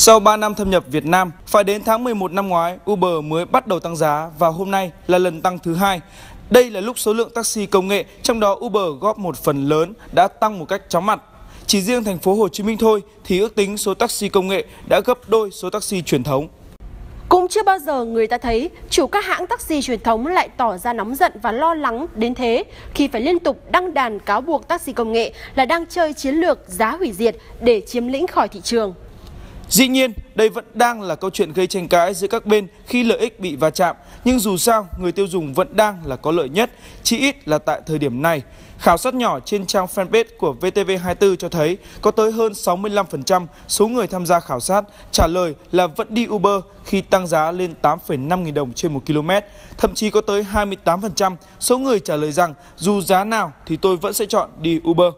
Sau 3 năm thâm nhập Việt Nam, phải đến tháng 11 năm ngoái, Uber mới bắt đầu tăng giá và hôm nay là lần tăng thứ hai. Đây là lúc số lượng taxi công nghệ, trong đó Uber góp một phần lớn đã tăng một cách chóng mặt. Chỉ riêng thành phố Hồ Chí Minh thôi thì ước tính số taxi công nghệ đã gấp đôi số taxi truyền thống. Cũng chưa bao giờ người ta thấy chủ các hãng taxi truyền thống lại tỏ ra nóng giận và lo lắng đến thế khi phải liên tục đăng đàn cáo buộc taxi công nghệ là đang chơi chiến lược giá hủy diệt để chiếm lĩnh khỏi thị trường. Dĩ nhiên, đây vẫn đang là câu chuyện gây tranh cãi giữa các bên khi lợi ích bị va chạm, nhưng dù sao, người tiêu dùng vẫn đang là có lợi nhất, chỉ ít là tại thời điểm này. Khảo sát nhỏ trên trang fanpage của VTV24 cho thấy có tới hơn 65% số người tham gia khảo sát trả lời là vẫn đi Uber khi tăng giá lên 8,5 nghìn đồng trên 1 km. Thậm chí có tới 28% số người trả lời rằng dù giá nào thì tôi vẫn sẽ chọn đi Uber.